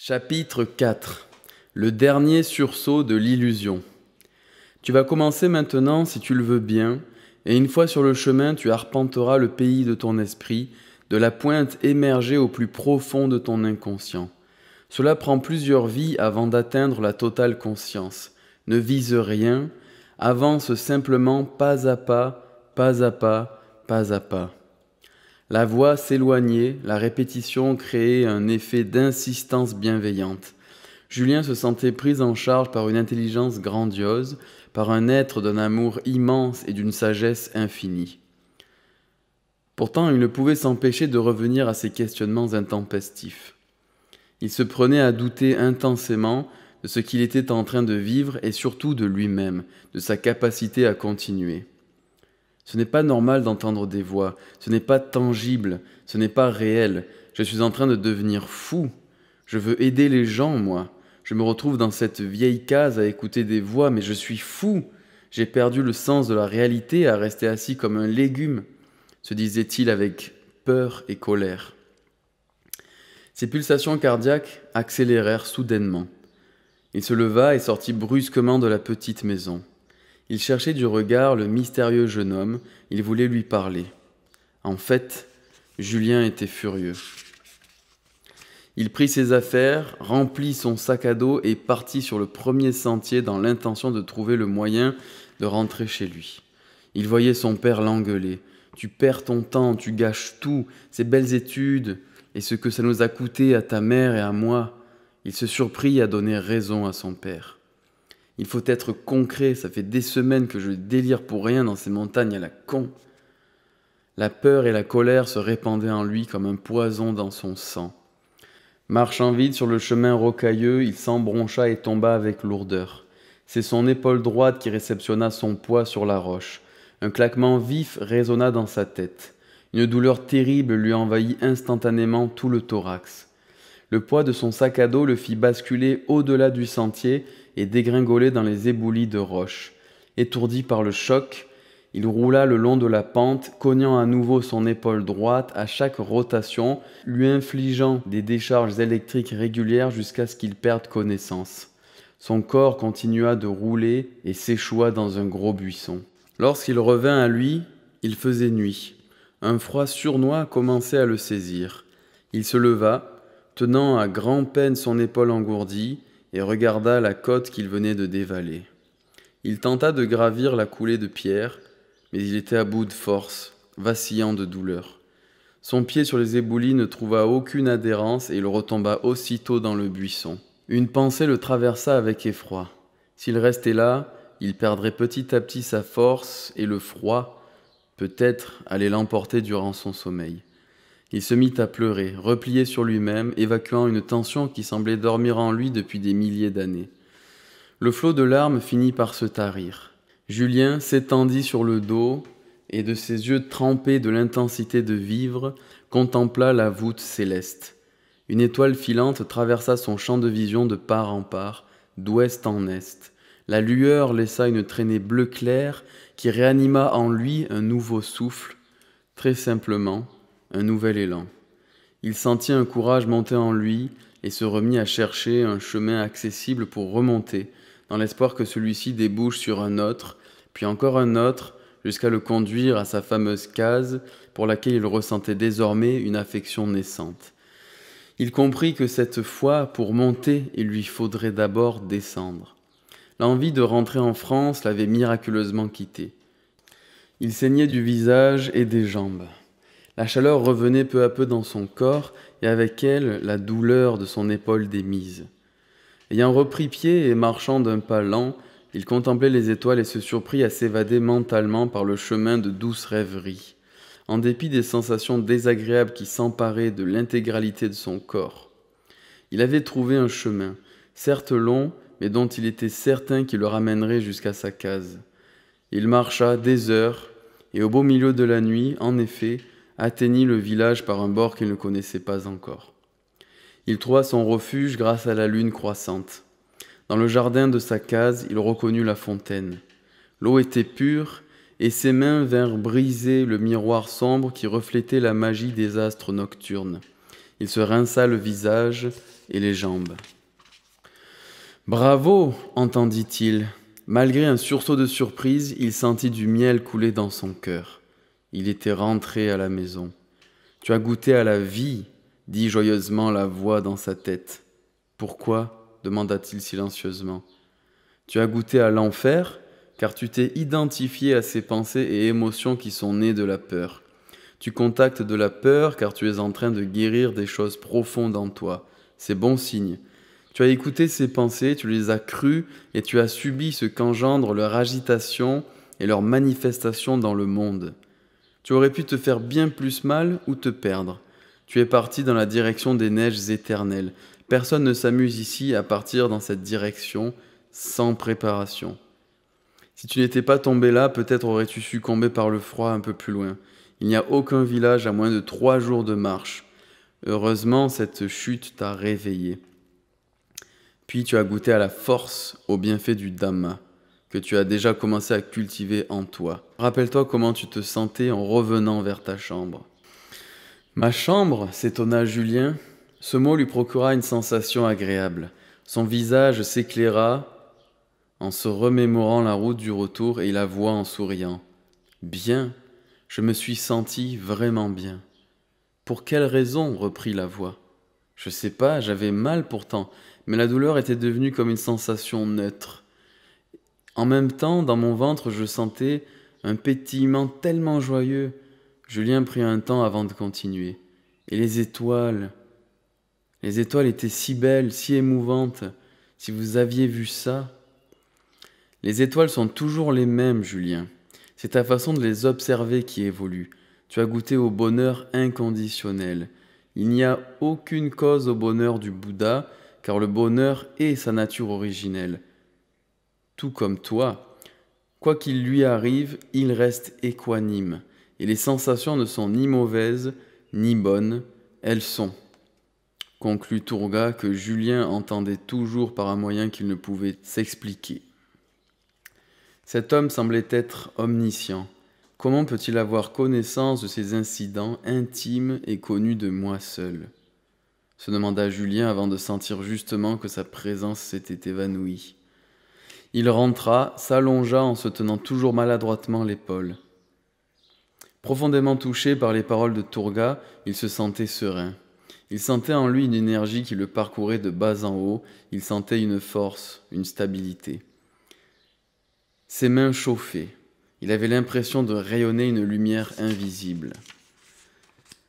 Chapitre 4 Le dernier sursaut de l'illusion. Tu vas commencer maintenant si tu le veux bien, et une fois sur le chemin, tu arpenteras le pays de ton esprit, de la pointe émergée au plus profond de ton inconscient. Cela prend plusieurs vies avant d'atteindre la totale conscience. Ne vise rien, avance simplement pas à pas, pas à pas, pas à pas. La voix s'éloignait, la répétition créait un effet d'insistance bienveillante. Julien se sentait pris en charge par une intelligence grandiose, par un être d'un amour immense et d'une sagesse infinie. Pourtant, il ne pouvait s'empêcher de revenir à ses questionnements intempestifs. Il se prenait à douter intensément de ce qu'il était en train de vivre et surtout de lui-même, de sa capacité à continuer. Ce n'est pas normal d'entendre des voix, ce n'est pas tangible, ce n'est pas réel. Je suis en train de devenir fou. Je veux aider les gens, moi. Je me retrouve dans cette vieille case à écouter des voix, mais je suis fou. J'ai perdu le sens de la réalité à rester assis comme un légume, se disait-il avec peur et colère. Ses pulsations cardiaques accélérèrent soudainement. Il se leva et sortit brusquement de la petite maison. Il cherchait du regard le mystérieux jeune homme, il voulait lui parler. En fait, Julien était furieux. Il prit ses affaires, remplit son sac à dos et partit sur le premier sentier dans l'intention de trouver le moyen de rentrer chez lui. Il voyait son père l'engueuler. Tu perds ton temps, tu gâches tout, ces belles études, et ce que ça nous a coûté à ta mère et à moi. Il se surprit à donner raison à son père. Il faut être concret, ça fait des semaines que je délire pour rien dans ces montagnes à la con. La peur et la colère se répandaient en lui comme un poison dans son sang. Marchant vite sur le chemin rocailleux, il s'embroncha et tomba avec lourdeur. C'est son épaule droite qui réceptionna son poids sur la roche. Un claquement vif résonna dans sa tête. Une douleur terrible lui envahit instantanément tout le thorax. Le poids de son sac à dos le fit basculer au-delà du sentier et dégringoler dans les éboulis de roches. Étourdi par le choc, il roula le long de la pente, cognant à nouveau son épaule droite à chaque rotation, lui infligeant des décharges électriques régulières jusqu'à ce qu'il perde connaissance. Son corps continua de rouler et s'échoua dans un gros buisson. Lorsqu'il revint à lui, il faisait nuit. Un froid surnois commençait à le saisir. Il se leva, tenant à grand-peine son épaule engourdie, et regarda la côte qu'il venait de dévaler. Il tenta de gravir la coulée de pierre, mais il était à bout de force, vacillant de douleur. Son pied sur les éboulis ne trouva aucune adhérence et il retomba aussitôt dans le buisson. Une pensée le traversa avec effroi. S'il restait là, il perdrait petit à petit sa force et le froid, peut-être, allait l'emporter durant son sommeil. Il se mit à pleurer, replié sur lui-même, évacuant une tension qui semblait dormir en lui depuis des milliers d'années. Le flot de larmes finit par se tarir. Julien s'étendit sur le dos et de ses yeux trempés de l'intensité de vivre, contempla la voûte céleste. Une étoile filante traversa son champ de vision de part en part, d'ouest en est. La lueur laissa une traînée bleu clair qui réanima en lui un nouveau souffle. Très simplement, un nouvel élan. Il sentit un courage monter en lui et se remit à chercher un chemin accessible pour remonter, dans l'espoir que celui-ci débouche sur un autre, puis encore un autre, jusqu'à le conduire à sa fameuse case pour laquelle il ressentait désormais une affection naissante. Il comprit que cette fois, pour monter, il lui faudrait d'abord descendre. L'envie de rentrer en France l'avait miraculeusement quitté. Il saignait du visage et des jambes. La chaleur revenait peu à peu dans son corps, et avec elle la douleur de son épaule démise. Ayant repris pied et marchant d'un pas lent, il contemplait les étoiles et se surprit à s'évader mentalement par le chemin de douce rêverie, en dépit des sensations désagréables qui s'emparaient de l'intégralité de son corps. Il avait trouvé un chemin, certes long, mais dont il était certain qu'il le ramènerait jusqu'à sa case. Il marcha des heures, et au beau milieu de la nuit, en effet, atteignit le village par un bord qu'il ne connaissait pas encore. Il trouva son refuge grâce à la lune croissante. Dans le jardin de sa case, il reconnut la fontaine. L'eau était pure, et ses mains vinrent briser le miroir sombre qui reflétait la magie des astres nocturnes. Il se rinça le visage et les jambes. Bravo, entendit-il. Malgré un sursaut de surprise, il sentit du miel couler dans son cœur il était rentré à la maison. Tu as goûté à la vie, dit joyeusement la voix dans sa tête. Pourquoi demanda-t-il silencieusement. Tu as goûté à l'enfer, car tu t'es identifié à ces pensées et émotions qui sont nées de la peur. Tu contactes de la peur, car tu es en train de guérir des choses profondes en toi. C'est bon signe. Tu as écouté ces pensées, tu les as crues, et tu as subi ce qu'engendre leur agitation et leur manifestation dans le monde. Tu aurais pu te faire bien plus mal ou te perdre. Tu es parti dans la direction des neiges éternelles. Personne ne s'amuse ici à partir dans cette direction sans préparation. Si tu n'étais pas tombé là, peut-être aurais-tu succombé par le froid un peu plus loin. Il n'y a aucun village à moins de trois jours de marche. Heureusement, cette chute t'a réveillé. Puis tu as goûté à la force, au bienfait du Dhamma que tu as déjà commencé à cultiver en toi. Rappelle-toi comment tu te sentais en revenant vers ta chambre. Ma chambre, s'étonna Julien. Ce mot lui procura une sensation agréable. Son visage s'éclaira en se remémorant la route du retour et la voix en souriant. Bien, je me suis senti vraiment bien. Pour quelle raison reprit la voix. Je ne sais pas, j'avais mal pourtant, mais la douleur était devenue comme une sensation neutre. En même temps, dans mon ventre, je sentais un pétillement tellement joyeux. Julien prit un temps avant de continuer. Et les étoiles. Les étoiles étaient si belles, si émouvantes. Si vous aviez vu ça. Les étoiles sont toujours les mêmes, Julien. C'est ta façon de les observer qui évolue. Tu as goûté au bonheur inconditionnel. Il n'y a aucune cause au bonheur du Bouddha, car le bonheur est sa nature originelle tout comme toi. Quoi qu'il lui arrive, il reste équanime, et les sensations ne sont ni mauvaises, ni bonnes, elles sont. Conclut Tourga que Julien entendait toujours par un moyen qu'il ne pouvait s'expliquer. Cet homme semblait être omniscient. Comment peut-il avoir connaissance de ces incidents intimes et connus de moi seul se demanda Julien avant de sentir justement que sa présence s'était évanouie. Il rentra, s'allongea en se tenant toujours maladroitement l'épaule. Profondément touché par les paroles de Tourga, il se sentait serein. Il sentait en lui une énergie qui le parcourait de bas en haut, il sentait une force, une stabilité. Ses mains chauffaient, il avait l'impression de rayonner une lumière invisible.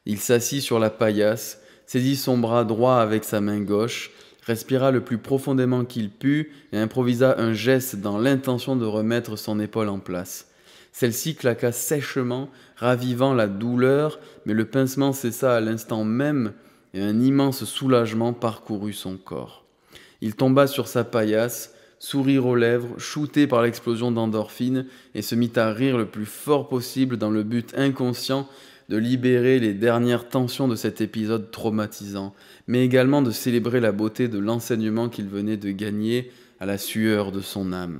Il s'assit sur la paillasse, saisit son bras droit avec sa main gauche, respira le plus profondément qu'il put et improvisa un geste dans l'intention de remettre son épaule en place. Celle-ci claqua sèchement, ravivant la douleur, mais le pincement cessa à l'instant même et un immense soulagement parcourut son corps. Il tomba sur sa paillasse, sourire aux lèvres, shooté par l'explosion d'endorphine et se mit à rire le plus fort possible dans le but inconscient de libérer les dernières tensions de cet épisode traumatisant, mais également de célébrer la beauté de l'enseignement qu'il venait de gagner à la sueur de son âme.